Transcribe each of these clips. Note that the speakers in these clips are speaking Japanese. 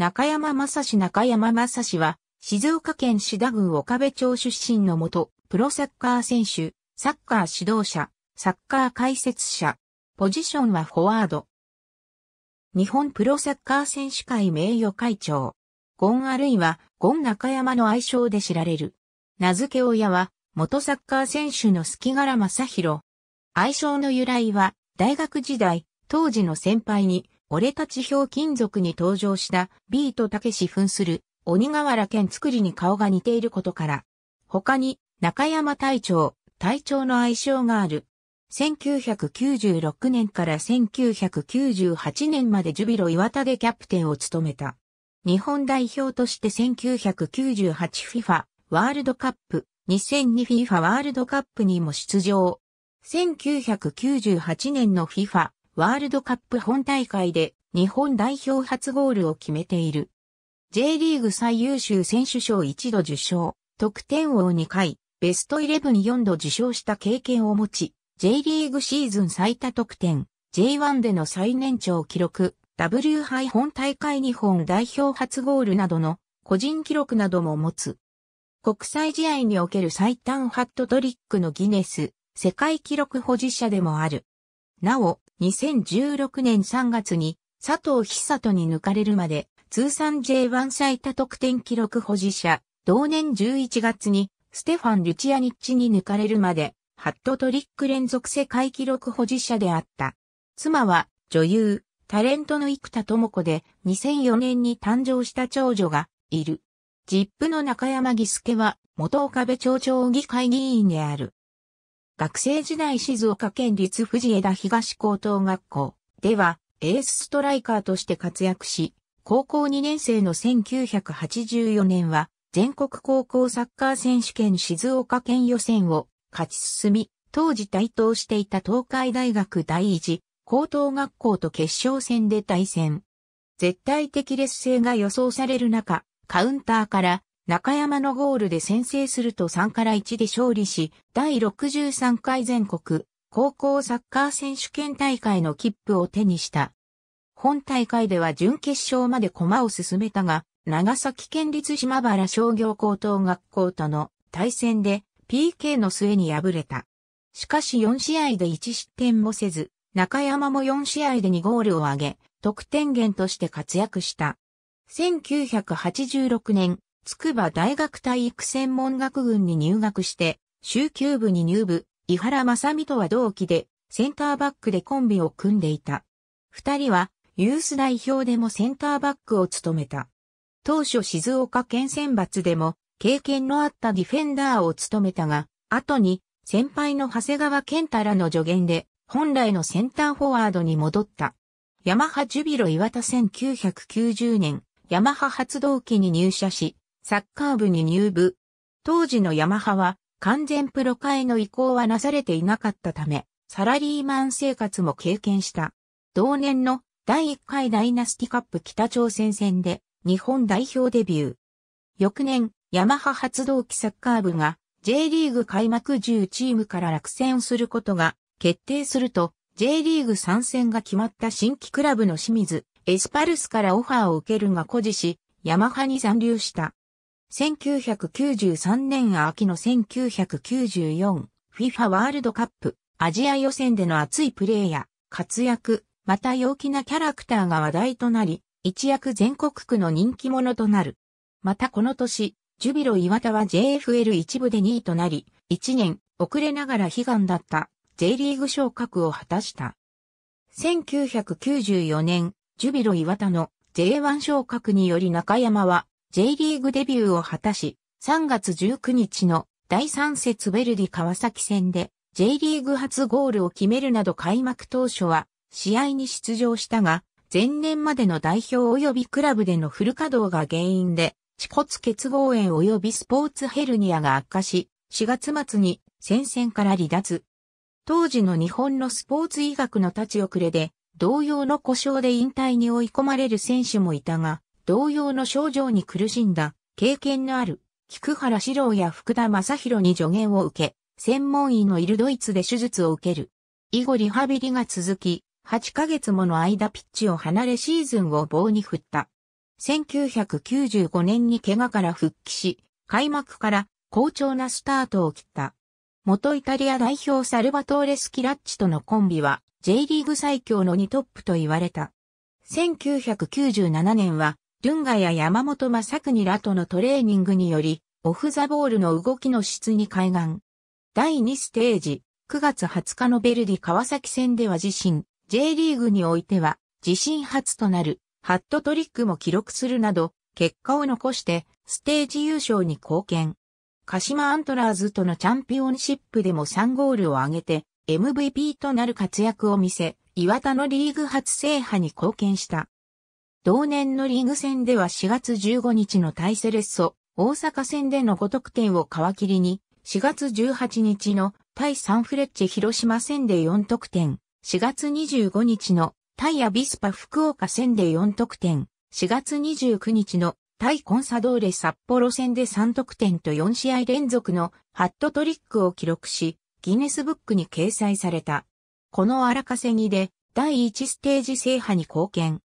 中山正史中山正史は、静岡県志田郡岡部町出身のもと、プロサッカー選手、サッカー指導者、サッカー解説者、ポジションはフォワード。日本プロサッカー選手会名誉会長。ゴンあるいは、ゴン中山の愛称で知られる。名付け親は、元サッカー選手の隙柄正宏。愛称の由来は、大学時代、当時の先輩に、俺たち表金属に登場したビートたけし扮する鬼瓦剣作りに顔が似ていることから、他に中山隊長、隊長の愛称がある。1996年から1998年までジュビロ岩田でキャプテンを務めた。日本代表として 1998FIFA ワールドカップ、2002FIFA ワールドカップにも出場。1998年の FIFA ワールドカップ本大会で日本代表初ゴールを決めている。J リーグ最優秀選手賞1度受賞、得点王2回、ベスト114度受賞した経験を持ち、J リーグシーズン最多得点、J1 での最年長記録、W 杯本大会日本代表初ゴールなどの個人記録なども持つ。国際試合における最短ハットトリックのギネス、世界記録保持者でもある。なお、2016年3月に佐藤久人に抜かれるまで通算 J1 最多得点記録保持者、同年11月にステファン・リュチアニッチに抜かれるまでハットトリック連続世界記録保持者であった。妻は女優、タレントの生田智子で2004年に誕生した長女がいる。ジップの中山義介は元岡部町長議会議員である。学生時代静岡県立藤枝東高等学校ではエースストライカーとして活躍し、高校2年生の1984年は全国高校サッカー選手権静岡県予選を勝ち進み、当時対等していた東海大学第一高等学校と決勝戦で対戦。絶対的劣勢が予想される中、カウンターから中山のゴールで先制すると3から1で勝利し、第63回全国高校サッカー選手権大会の切符を手にした。本大会では準決勝まで駒を進めたが、長崎県立島原商業高等学校との対戦で PK の末に敗れた。しかし4試合で1失点もせず、中山も4試合で2ゴールを挙げ、得点源として活躍した。1986年、筑波大学体育専門学群に入学して、週休部に入部、井原正美とは同期で、センターバックでコンビを組んでいた。二人は、ユース代表でもセンターバックを務めた。当初静岡県選抜でも、経験のあったディフェンダーを務めたが、後に、先輩の長谷川健太らの助言で、本来のセンターフォワードに戻った。ヤマハジュビロ岩田1990年、ヤマハ発動機に入社し、サッカー部に入部。当時のヤマハは完全プロ化への移行はなされていなかったため、サラリーマン生活も経験した。同年の第1回ダイナスティカップ北朝鮮戦で日本代表デビュー。翌年、ヤマハ発動機サッカー部が J リーグ開幕10チームから落選することが決定すると J リーグ参戦が決まった新規クラブの清水エスパルスからオファーを受けるが誇示し、ヤマハに残留した。1993年秋の1994 FIFA ワールドカップアジア予選での熱いプレーや活躍、また陽気なキャラクターが話題となり、一躍全国区の人気者となる。またこの年、ジュビロ岩田は JFL 一部で2位となり、1年遅れながら悲願だった J リーグ昇格を果たした。1994年、ジュビロ岩田の J1 昇格により中山は J リーグデビューを果たし、3月19日の第3節ベルディ川崎戦で J リーグ初ゴールを決めるなど開幕当初は試合に出場したが、前年までの代表及びクラブでのフル稼働が原因で、恥骨結合炎及びスポーツヘルニアが悪化し、4月末に戦線から離脱。当時の日本のスポーツ医学の立ち遅れで、同様の故障で引退に追い込まれる選手もいたが、同様の症状に苦しんだ経験のある菊原史郎や福田正宏に助言を受け、専門医のいるドイツで手術を受ける。以後リハビリが続き、8ヶ月もの間ピッチを離れシーズンを棒に振った。1995年に怪我から復帰し、開幕から好調なスタートを切った。元イタリア代表サルバトーレス・キラッチとのコンビは J リーグ最強の2トップと言われた。1997年はルンガや山本正国らとのトレーニングにより、オフザボールの動きの質に改眼。第2ステージ、9月20日のベルディ川崎戦では自身、J リーグにおいては、自身初となる、ハットトリックも記録するなど、結果を残して、ステージ優勝に貢献。鹿島アントラーズとのチャンピオンシップでも3ゴールを挙げて、MVP となる活躍を見せ、岩田のリーグ初制覇に貢献した。同年のリーグ戦では4月15日の対セレッソ、大阪戦での5得点を皮切りに、4月18日の対サンフレッチェ広島戦で4得点、4月25日の対アビスパ福岡戦で4得点、4月29日の対コンサドーレ札幌戦で3得点と4試合連続のハットトリックを記録し、ギネスブックに掲載された。この荒稼ぎで第1ステージ制覇に貢献。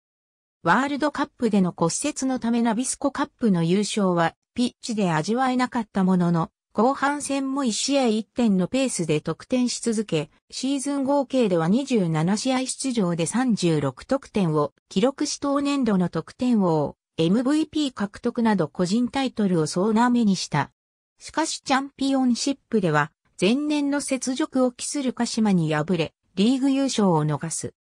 ワールドカップでの骨折のためナビスコカップの優勝は、ピッチで味わえなかったものの、後半戦も1試合1点のペースで得点し続け、シーズン合計では27試合出場で36得点を記録し当年度の得点王、MVP 獲得など個人タイトルを総なめにした。しかしチャンピオンシップでは、前年の雪辱を期する鹿島に敗れ、リーグ優勝を逃す。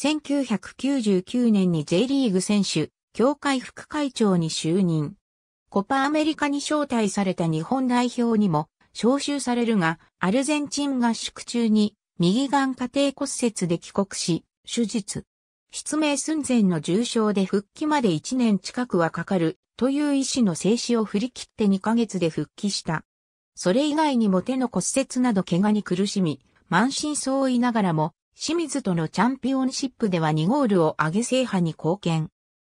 1999年に J リーグ選手、協会副会長に就任。コパアメリカに招待された日本代表にも招集されるが、アルゼンチン合宿中に右眼家庭骨折で帰国し、手術。失明寸前の重傷で復帰まで1年近くはかかるという医師の静止を振り切って2ヶ月で復帰した。それ以外にも手の骨折など怪我に苦しみ、満身創痍ながらも清水とのチャンピオンシップでは2ゴールを挙げ制覇に貢献。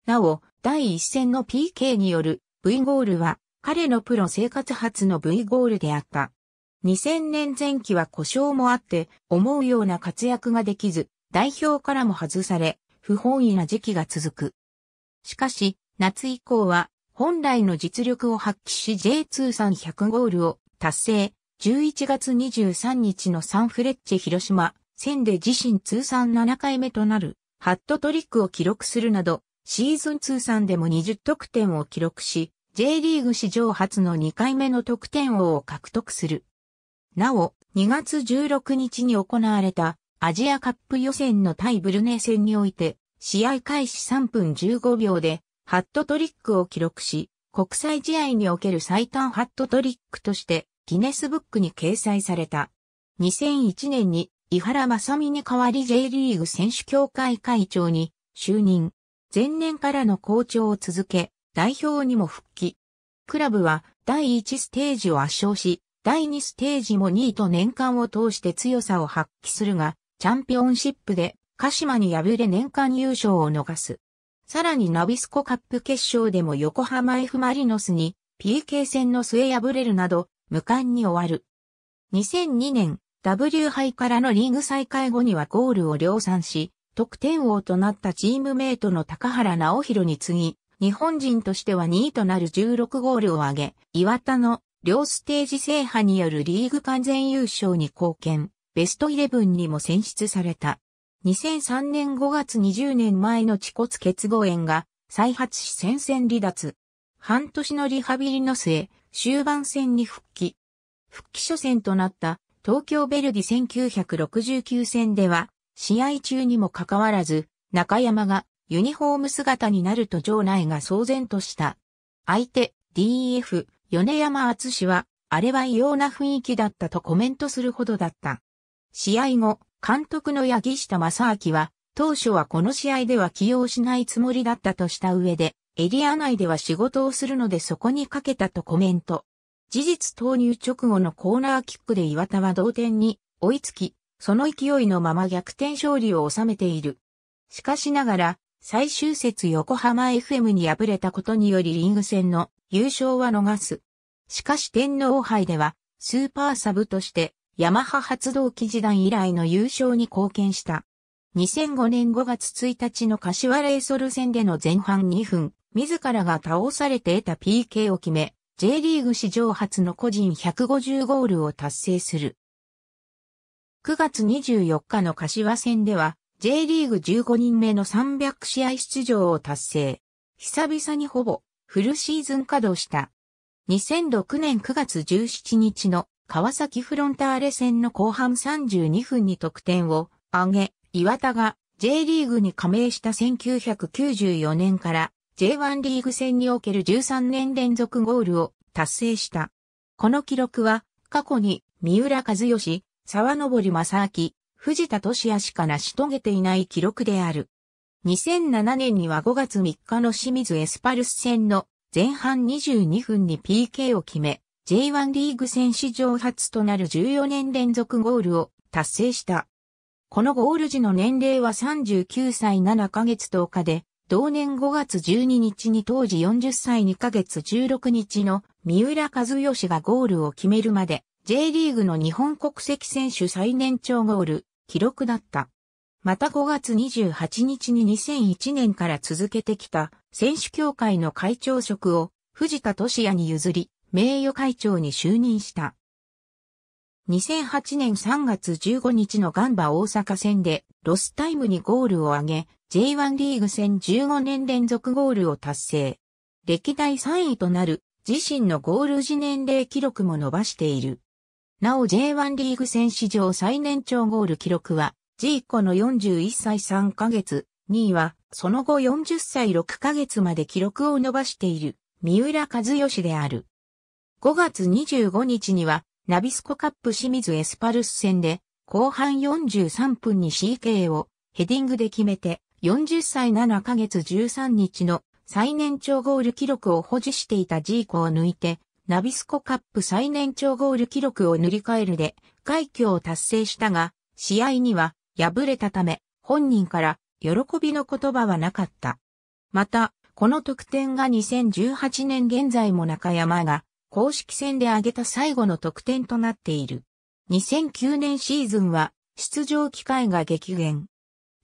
なお、第1戦の PK による V ゴールは彼のプロ生活初の V ゴールであった。2000年前期は故障もあって思うような活躍ができず、代表からも外され、不本意な時期が続く。しかし、夏以降は本来の実力を発揮し J 通算100ゴールを達成。11月23日のサンフレッチェ広島戦で自身通算7回目となるハットトリックを記録するなど、シーズン通算でも20得点を記録し、J リーグ史上初の2回目の得点王を獲得する。なお、2月16日に行われたアジアカップ予選の対ブルネ戦において、試合開始3分15秒でハットトリックを記録し、国際試合における最短ハットトリックとしてギネスブックに掲載された。2001年に井原正美に代わり J リーグ選手協会会長に就任。前年からの校長を続け、代表にも復帰。クラブは第1ステージを圧勝し、第2ステージも2位と年間を通して強さを発揮するが、チャンピオンシップで鹿島に敗れ年間優勝を逃す。さらにナビスコカップ決勝でも横浜 F マリノスに PK 戦の末敗れるなど、無冠に終わる。2002年、W 杯からのリーグ再開後にはゴールを量産し、得点王となったチームメイトの高原直弘に次ぎ、日本人としては2位となる16ゴールを挙げ、岩田の両ステージ制覇によるリーグ完全優勝に貢献、ベストイレブンにも選出された。2003年5月20年前の恥骨結合炎が再発し戦線離脱。半年のリハビリの末、終盤戦に復帰。復帰初戦となった東京ベルディ1969戦では、試合中にもかかわらず、中山がユニフォーム姿になると場内が騒然とした。相手、DEF、米山厚氏は、あれは異様な雰囲気だったとコメントするほどだった。試合後、監督の八木下正明は、当初はこの試合では起用しないつもりだったとした上で、エリア内では仕事をするのでそこにかけたとコメント。事実投入直後のコーナーキックで岩田は同点に追いつき、その勢いのまま逆転勝利を収めている。しかしながら、最終節横浜 FM に敗れたことによりリーグ戦の優勝は逃す。しかし天皇杯では、スーパーサブとして、ヤマハ発動機時代以来の優勝に貢献した。2005年5月1日の柏レイソル戦での前半2分、自らが倒されて得た PK を決め、J リーグ史上初の個人150ゴールを達成する。9月24日の柏戦では、J リーグ15人目の300試合出場を達成。久々にほぼフルシーズン稼働した。2006年9月17日の川崎フロンターレ戦の後半32分に得点を上げ、岩田が J リーグに加盟した1994年から J1 リーグ戦における13年連続ゴールを達成した。この記録は、過去に三浦和義、沢登正明、藤田俊也しか成し遂げていない記録である。2007年には5月3日の清水エスパルス戦の前半22分に PK を決め、J1 リーグ戦史上初となる14年連続ゴールを達成した。このゴール時の年齢は39歳7ヶ月10日で、同年5月12日に当時40歳2ヶ月16日の三浦和義がゴールを決めるまで J リーグの日本国籍選手最年長ゴール記録だった。また5月28日に2001年から続けてきた選手協会の会長職を藤田俊也に譲り名誉会長に就任した。2008年3月15日のガンバ大阪戦でロスタイムにゴールを挙げ、J1 リーグ戦15年連続ゴールを達成。歴代3位となる自身のゴール時年齢記録も伸ばしている。なお J1 リーグ戦史上最年長ゴール記録は、ジーコの41歳3ヶ月、2位は、その後40歳6ヶ月まで記録を伸ばしている、三浦和義である。5月25日には、ナビスコカップ清水エスパルス戦で、後半43分に CK をヘディングで決めて、40歳7ヶ月13日の最年長ゴール記録を保持していたジーコを抜いて、ナビスコカップ最年長ゴール記録を塗り替えるで、快挙を達成したが、試合には敗れたため、本人から喜びの言葉はなかった。また、この得点が2018年現在も中山が公式戦で挙げた最後の得点となっている。2009年シーズンは出場機会が激減。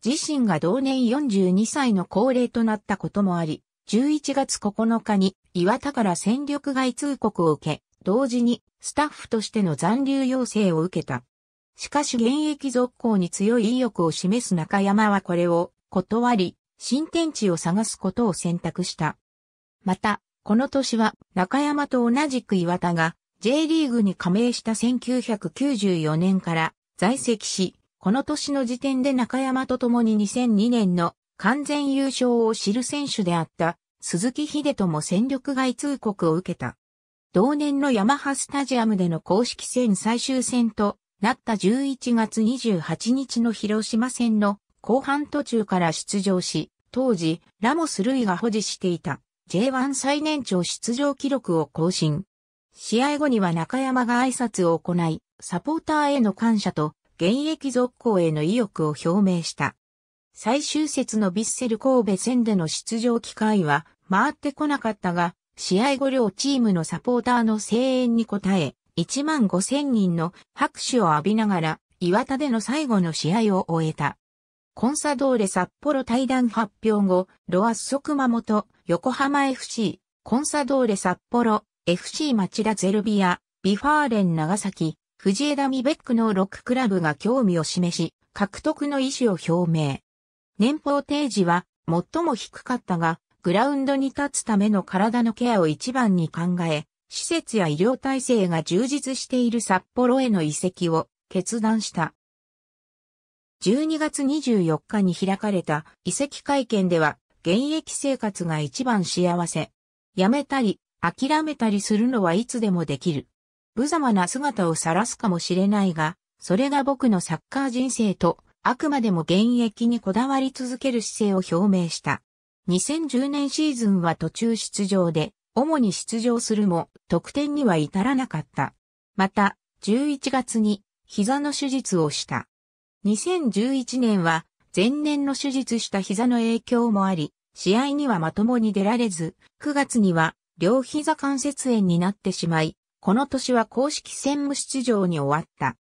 自身が同年42歳の高齢となったこともあり、11月9日に岩田から戦力外通告を受け、同時にスタッフとしての残留要請を受けた。しかし現役続行に強い意欲を示す中山はこれを断り、新天地を探すことを選択した。また、この年は中山と同じく岩田が J リーグに加盟した1994年から在籍し、この年の時点で中山と共に2002年の完全優勝を知る選手であった鈴木秀人も戦力外通告を受けた。同年のヤマハスタジアムでの公式戦最終戦となった11月28日の広島戦の後半途中から出場し、当時、ラモス・ルイが保持していた J1 最年長出場記録を更新。試合後には中山が挨拶を行い、サポーターへの感謝と現役続行への意欲を表明した。最終節のビッセル神戸戦での出場機会は回ってこなかったが、試合後両チームのサポーターの声援に応え、1万5千人の拍手を浴びながら、岩田での最後の試合を終えた。コンサドーレ札幌対談発表後、ロアッソ熊本、横浜 FC、コンサドーレ札幌、FC 町田ゼルビア、ビファーレン長崎、藤枝美ベックのックラブが興味を示し、獲得の意思を表明。年俸提示は最も低かったが、グラウンドに立つための体のケアを一番に考え、施設や医療体制が充実している札幌への移籍を決断した。12月24日に開かれた移籍会見では、現役生活が一番幸せ。辞めたり、諦めたりするのはいつでもできる。無様な姿を晒すかもしれないが、それが僕のサッカー人生と、あくまでも現役にこだわり続ける姿勢を表明した。2010年シーズンは途中出場で、主に出場するも、得点には至らなかった。また、11月に、膝の手術をした。2011年は、前年の手術した膝の影響もあり、試合にはまともに出られず、9月には、両膝関節炎になってしまい、この年は公式戦無出場に終わった。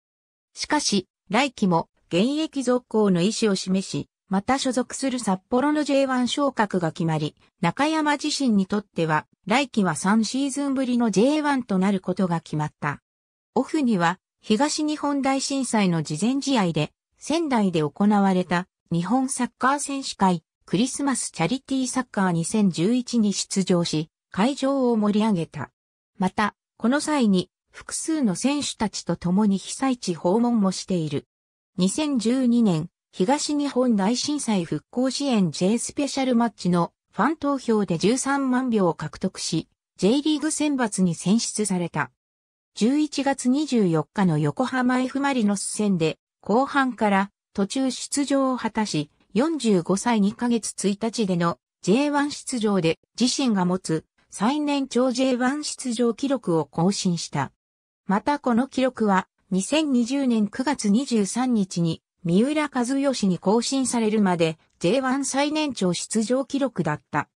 しかし、来季も現役続行の意思を示し、また所属する札幌の J1 昇格が決まり、中山自身にとっては、来季は3シーズンぶりの J1 となることが決まった。オフには、東日本大震災の事前試合で、仙台で行われた日本サッカー選手会クリスマスチャリティーサッカー2011に出場し、会場を盛り上げた。また、この際に複数の選手たちと共に被災地訪問もしている。2012年、東日本大震災復興支援 J スペシャルマッチのファン投票で13万票を獲得し、J リーグ選抜に選出された。11月24日の横浜 F マリノス戦で、後半から途中出場を果たし、45歳2ヶ月1日での J1 出場で自身が持つ最年長 J1 出場記録を更新した。またこの記録は2020年9月23日に三浦和義に更新されるまで J1 最年長出場記録だった。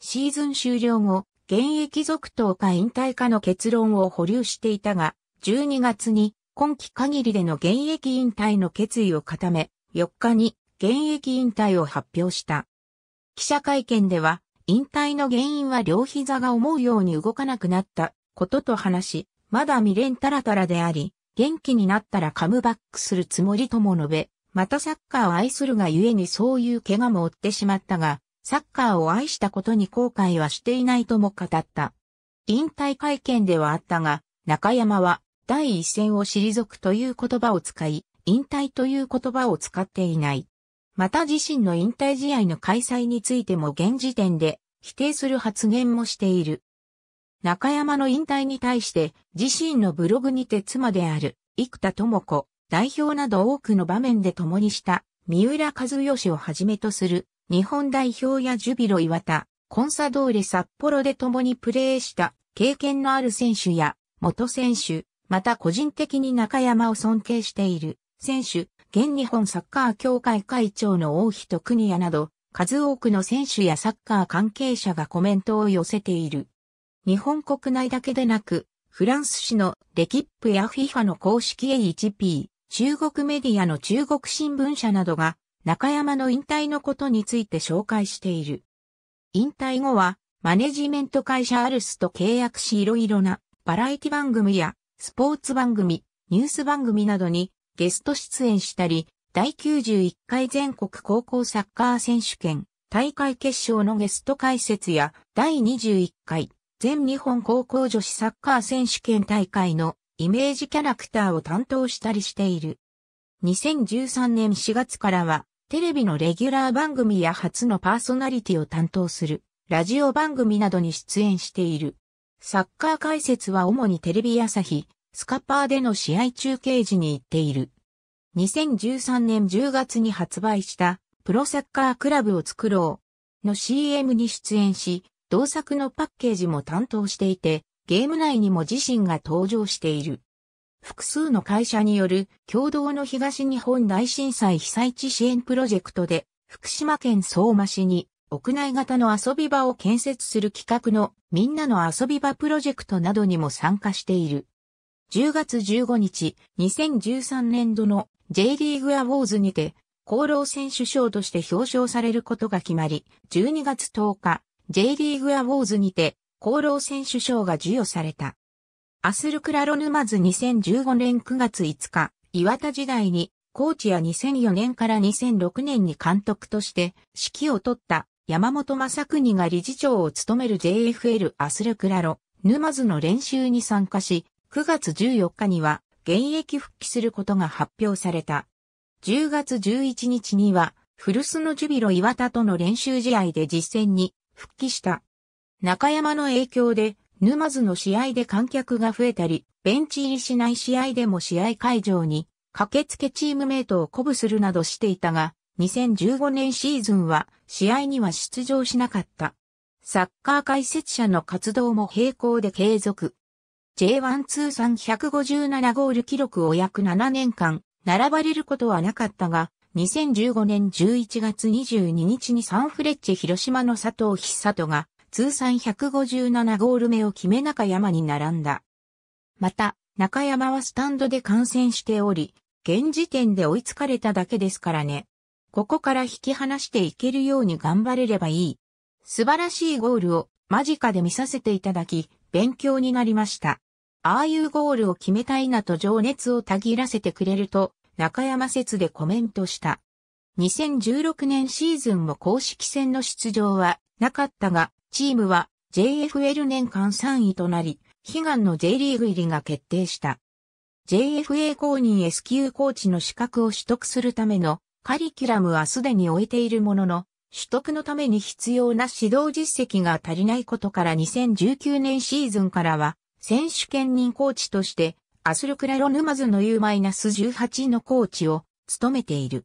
シーズン終了後、現役続投か引退かの結論を保留していたが、12月に今季限りでの現役引退の決意を固め、4日に現役引退を発表した。記者会見では、引退の原因は両膝が思うように動かなくなったことと話し、まだ未練たらたらであり、元気になったらカムバックするつもりとも述べ、またサッカーを愛するがゆえにそういう怪我も負ってしまったが、サッカーを愛したことに後悔はしていないとも語った。引退会見ではあったが、中山は第一線を退くという言葉を使い、引退という言葉を使っていない。また自身の引退試合の開催についても現時点で否定する発言もしている。中山の引退に対して自身のブログにて妻である生田智子代表など多くの場面で共にした三浦和義をはじめとする日本代表やジュビロ岩田、コンサドーレ札幌で共にプレーした経験のある選手や元選手、また個人的に中山を尊敬している選手、現日本サッカー協会会長の大人国屋など、数多くの選手やサッカー関係者がコメントを寄せている。日本国内だけでなく、フランス紙のレキップや FIFA の公式 a h p 中国メディアの中国新聞社などが、中山の引退のことについて紹介している。引退後は、マネジメント会社アルスと契約しいろいろなバラエティ番組やスポーツ番組、ニュース番組などにゲスト出演したり、第91回全国高校サッカー選手権大会決勝のゲスト解説や、第21回全日本高校女子サッカー選手権大会のイメージキャラクターを担当したりしている。2013年4月からは、テレビのレギュラー番組や初のパーソナリティを担当する、ラジオ番組などに出演している。サッカー解説は主にテレビ朝日、スカパーでの試合中継時に行っている。2013年10月に発売したプロサッカークラブを作ろうの CM に出演し、同作のパッケージも担当していて、ゲーム内にも自身が登場している。複数の会社による共同の東日本大震災被災地支援プロジェクトで、福島県相馬市に屋内型の遊び場を建設する企画のみんなの遊び場プロジェクトなどにも参加している。10月15日、2013年度の J リーグアウォーズにて、功労選手賞として表彰されることが決まり、12月10日、J リーグアウォーズにて、功労選手賞が授与された。アスルクラロヌマズ2015年9月5日、岩田時代に、コーチや2004年から2006年に監督として指揮を取った山本正国が理事長を務める JFL アスルクラロヌマズの練習に参加し、9月14日には現役復帰することが発表された。10月11日には古巣のジュビロ岩田との練習試合で実戦に復帰した。中山の影響で沼津の試合で観客が増えたり、ベンチ入りしない試合でも試合会場に駆けつけチームメイトを鼓舞するなどしていたが、2015年シーズンは試合には出場しなかった。サッカー解説者の活動も並行で継続。J1 通算157ゴール記録を約7年間、並ばれることはなかったが、2015年11月22日にサンフレッチェ広島の佐藤久人が通算157ゴール目を決め中山に並んだ。また、中山はスタンドで観戦しており、現時点で追いつかれただけですからね。ここから引き離していけるように頑張れればいい。素晴らしいゴールを間近で見させていただき、勉強になりました。ああいうゴールを決めたいなと情熱をたぎらせてくれると、中山説でコメントした。2016年シーズンも公式戦の出場はなかったが、チームは JFL 年間3位となり、悲願の J リーグ入りが決定した。JFA 公認 S 級コーチの資格を取得するためのカリキュラムはすでに終えているものの、取得のために必要な指導実績が足りないことから2019年シーズンからは選手兼任コーチとして、アスルクラロ沼津の U-18 のコーチを務めている。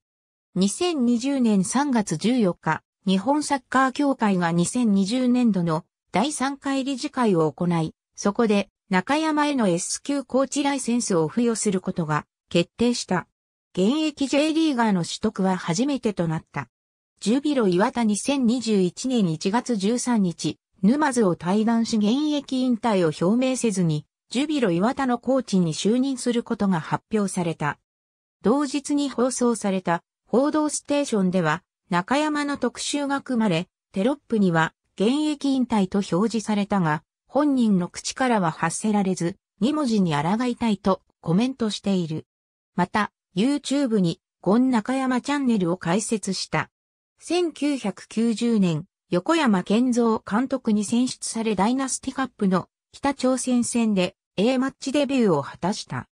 2020年3月14日、日本サッカー協会が2020年度の第3回理事会を行い、そこで中山への S 級コーチライセンスを付与することが決定した。現役 J リーガーの取得は初めてとなった。ジュビロ岩田2021年1月13日、沼津を退団し現役引退を表明せずに、ジュビロ岩田のコーチに就任することが発表された。同日に放送された報道ステーションでは、中山の特集が組まれ、テロップには現役引退と表示されたが、本人の口からは発せられず、二文字に抗いたいとコメントしている。また、YouTube に、ゴン中山チャンネルを開設した。1990年、横山健三監督に選出されダイナスティカップの北朝鮮戦で A マッチデビューを果たした。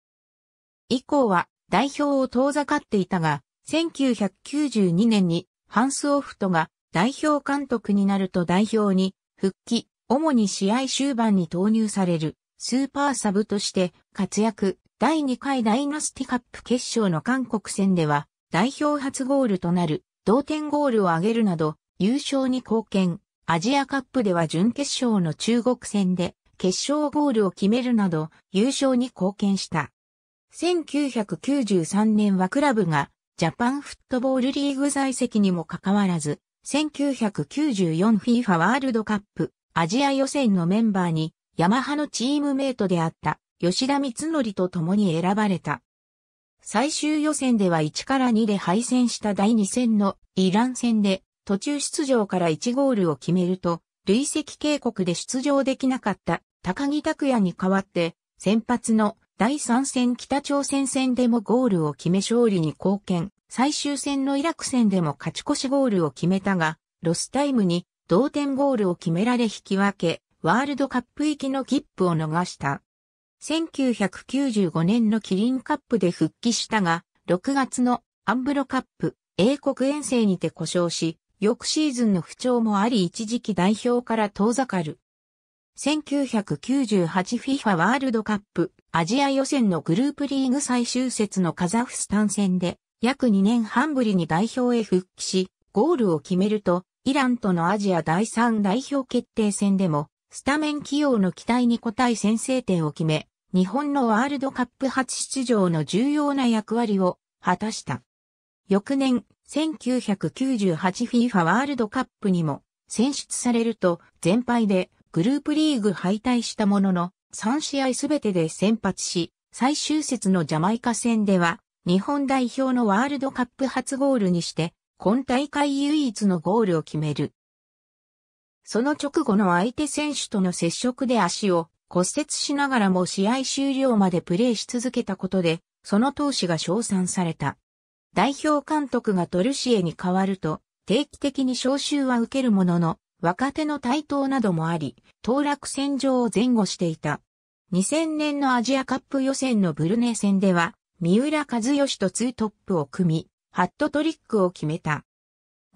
以降は代表を遠ざかっていたが、1992年にハンスオフトが代表監督になると代表に復帰、主に試合終盤に投入されるスーパーサブとして活躍。第2回ダイナスティカップ決勝の韓国戦では代表初ゴールとなる同点ゴールを挙げるなど優勝に貢献。アジアカップでは準決勝の中国戦で決勝ゴールを決めるなど優勝に貢献した。1993年はクラブがジャパンフットボールリーグ在籍にもかかわらず、1994FIFA ワールドカップアジア予選のメンバーにヤマハのチームメイトであった吉田光則と共に選ばれた。最終予選では1から2で敗戦した第2戦のイラン戦で途中出場から1ゴールを決めると、累積警告で出場できなかった高木拓也に代わって、先発の第3戦北朝鮮戦でもゴールを決め勝利に貢献、最終戦のイラク戦でも勝ち越しゴールを決めたが、ロスタイムに同点ゴールを決められ引き分け、ワールドカップ行きの切符を逃した。1995年のキリンカップで復帰したが、6月のアンブロカップ、英国遠征にて故障し、翌シーズンの不調もあり一時期代表から遠ざかる。1998FIFA ワールドカップアジア予選のグループリーグ最終節のカザフスタン戦で約2年半ぶりに代表へ復帰し、ゴールを決めると、イランとのアジア第3代表決定戦でも、スタメン起用の期待に応え先制点を決め、日本のワールドカップ初出場の重要な役割を果たした。翌年、1998FIFA ワールドカップにも選出されると全敗でグループリーグ敗退したものの3試合すべてで先発し最終節のジャマイカ戦では日本代表のワールドカップ初ゴールにして今大会唯一のゴールを決める。その直後の相手選手との接触で足を骨折しながらも試合終了までプレーし続けたことで、その投手が称賛された。代表監督がトルシエに変わると、定期的に招集は受けるものの、若手の台頭などもあり、投落戦場を前後していた。2000年のアジアカップ予選のブルネ戦では、三浦和義とツートップを組み、ハットトリックを決めた。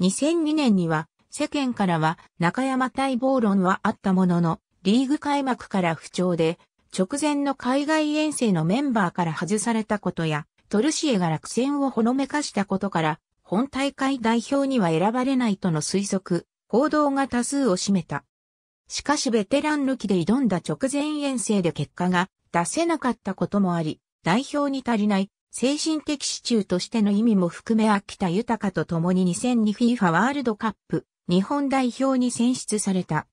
2002年には、世間からは中山待望論はあったものの、リーグ開幕から不調で、直前の海外遠征のメンバーから外されたことや、トルシエが落選をほのめかしたことから、本大会代表には選ばれないとの推測、報道が多数を占めた。しかしベテラン抜きで挑んだ直前遠征で結果が出せなかったこともあり、代表に足りない精神的支柱としての意味も含め秋田豊と共に 2002FIFA ワールドカップ日本代表に選出された。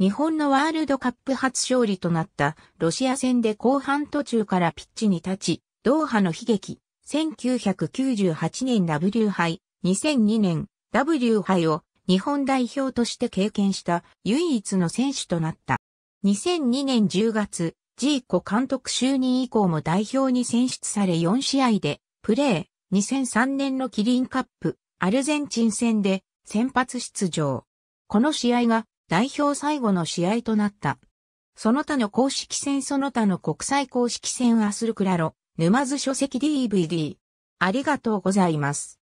日本のワールドカップ初勝利となったロシア戦で後半途中からピッチに立ち、ドーハの悲劇、1998年 W 杯、2002年 W 杯を日本代表として経験した唯一の選手となった。2002年10月、ジーコ監督就任以降も代表に選出され4試合でプレー、2003年のキリンカップ、アルゼンチン戦で先発出場。この試合が代表最後の試合となった。その他の公式戦その他の国際公式戦アスルクラロ、沼津書籍 DVD。ありがとうございます。